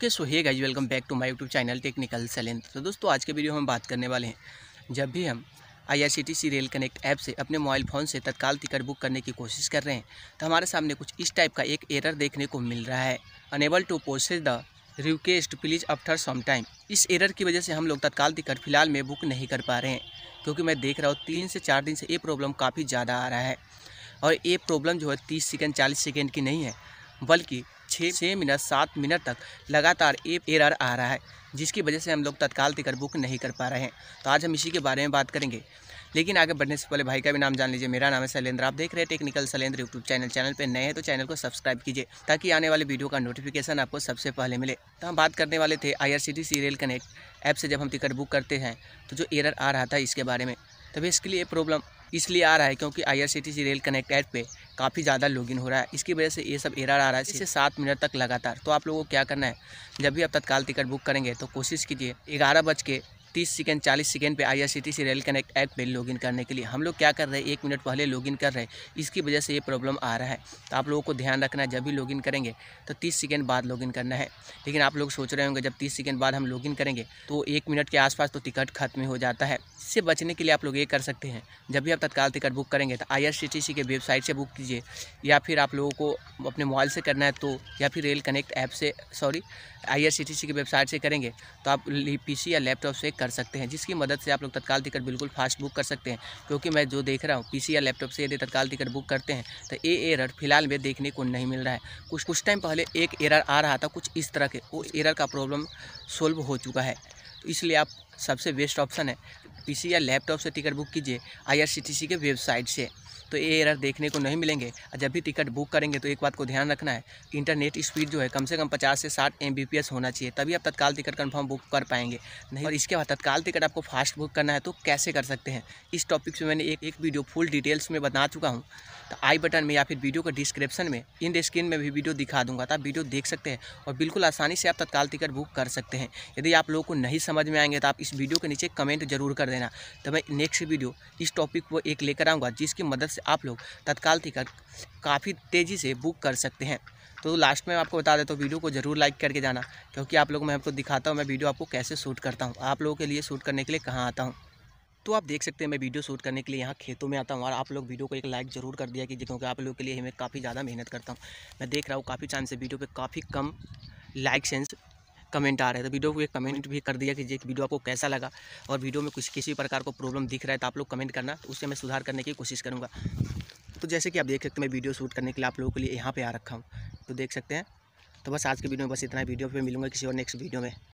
okay so hey guys welcome back to my YouTube channel technical Shailendra तो दोस्तों आज के वीडियो हम बात करने वाले हैं जब भी हम आईआरसीटीसी रेल कनेक्ट ऐप से अपने मोबाइल फ़ोन से तत्काल टिकट बुक करने की कोशिश कर रहे हैं तो हमारे सामने कुछ इस टाइप का एक एरर देखने को मिल रहा है unable to process the request please after some time इस एरर की वजह से हम लोग तत्काल टिकट फिलहाल में बुक नहीं कर पा रहे हैं क्योंकि मैं देख रहा हूँ तीन से चार दिन से ये प्रॉब्लम काफ़ी ज़्यादा आ रहा है और ये प्रॉब्लम जो है तीस सेकेंड चालीस सेकेंड की नहीं है बल्कि छः छः मिनट सात मिनट तक लगातार एक एरर आ रहा है जिसकी वजह से हम लोग तत्काल टिकट बुक नहीं कर पा रहे हैं तो आज हम इसी के बारे में बात करेंगे लेकिन आगे बढ़ने से पहले भाई का भी नाम जान लीजिए मेरा नाम है शैलेंद्र आप देख रहे हैं technical Shailendra YouTube channel channel पर नए हैं तो चैनल को सब्सक्राइब कीजिए ताकि आने वाले वीडियो का नोटिफिकेशन आपको सबसे पहले मिले तो हम बात करने वाले थे I R rail connect app से जब हम टिकट बुक करते हैं तो जो एरर आ रहा था इसके बारे में तभी तो इसके लिए प्रॉब्लम इसलिए आ रहा है क्योंकि आई रेल कनेक्ट ऐप पर काफ़ी ज़्यादा लॉगिन हो रहा है इसकी वजह से ये सब एरर आ रहा है इसे सात मिनट तक लगातार तो आप लोगों को क्या करना है जब भी आप तत्काल टिकट बुक करेंगे तो कोशिश कीजिए ग्यारह बज के तीस सेकेंड चालीस सेकेंड पे आईआरसीटीसी रेल कनेक्ट ऐप पे लॉगिन करने के लिए हम लोग क्या कर रहे हैं एक मिनट पहले लॉगिन कर रहे हैं इसकी वजह से ये प्रॉब्लम आ रहा है तो आप लोगों को ध्यान रखना है जब भी लॉगिन करेंगे तो तीस सेकेंड बाद लॉगिन करना है लेकिन आप लोग सोच रहे होंगे जब तीस सेकेंड बाद हम लॉगिन करेंगे तो एक मिनट के आसपास तो टिकट खत्म हो जाता है इससे बचने के लिए आप लोग ये कर सकते हैं जब भी आप तत्काल टिकट बुक करेंगे तो आई के वेबसाइट से बुक कीजिए या फिर आप लोगों को अपने मोबाइल से करना है तो या फिर रेल कनेक्ट ऐप से सॉरी आईआरसीटीसी की वेबसाइट से करेंगे तो आप पीसी या लैपटॉप से कर सकते हैं जिसकी मदद से आप लोग तत्काल टिकट बिल्कुल फास्ट बुक कर सकते हैं क्योंकि मैं जो देख रहा हूँ पीसी या लैपटॉप से यदि तत्काल टिकट बुक करते हैं तो ये एरर फिलहाल में देखने को नहीं मिल रहा है कुछ कुछ टाइम पहले एक एरर आ रहा था कुछ इस तरह के वो एरर का प्रॉब्लम सोल्व हो चुका है तो इसलिए आप सबसे बेस्ट ऑप्शन है पी या लैपटॉप से टिकट बुक कीजिए आई के वेबसाइट से तो ये एरर देखने को नहीं मिलेंगे जब भी टिकट बुक करेंगे तो एक बात को ध्यान रखना है इंटरनेट स्पीड जो है कम से कम पचास से साठ एम होना चाहिए तभी आप तत्काल टिकट कन्फर्म बुक कर पाएंगे नहीं और इसके बाद तत्काल टिकट आपको फास्ट बुक करना है तो कैसे कर सकते हैं इस टॉपिक से मैंने एक एक वीडियो फुल डिटेल्स में बता चुका हूँ तो आई बटन में या फिर वीडियो के डिस्क्रिप्शन में इन स्क्रीन में भी वीडियो दिखा दूंगा तो आप वीडियो देख सकते हैं और बिल्कुल आसानी से आप तत्काल टिकट बुक कर सकते हैं यदि आप लोगों को नहीं समझ में आएंगे तो आप इस वीडियो के नीचे कमेंट जरूर कर देना तो मैं नेक्स्ट वीडियो इस टॉपिक को एक लेकर आऊँगा जिसकी मदद से आप लोग तत्काल टिकट काफ़ी तेज़ी से बुक कर सकते हैं तो लास्ट में आपको बता देता हूँ वीडियो को जरूर लाइक करके जाना क्योंकि आप लोग मैं आपको दिखाता हूँ मैं वीडियो आपको कैसे शूट करता हूँ आप लोगों के लिए शूट करने के लिए कहाँ आता हूँ तो आप देख सकते हैं मैं वीडियो शूट करने के लिए यहाँ खेतों में आता हूँ और आप लोग वीडियो को एक लाइक ज़रूर कर दिया कीजिए क्योंकि आप लोगों के लिए मैं काफ़ी ज़्यादा मेहनत करता हूँ मैं देख रहा हूँ काफ़ी चांस से वीडियो पर काफ़ी कम लाइक सेंस कमेंट आ रहे थे तो वीडियो को एक कमेंट भी कर दिया कि ये वीडियो आपको कैसा लगा और वीडियो में कुछ किसी प्रकार को प्रॉब्लम दिख रहा है तो आप लोग कमेंट करना तो उससे मैं सुधार करने की कोशिश करूँगा तो जैसे कि आप देख सकते हैं मैं वीडियो शूट करने के लिए आप लोगों के लिए यहाँ पर आ रखा हूँ तो देख सकते हैं तो बस आज के वीडियो में बस इतना वीडियो पर मिलूंगा किसी और नेक्स्ट वीडियो में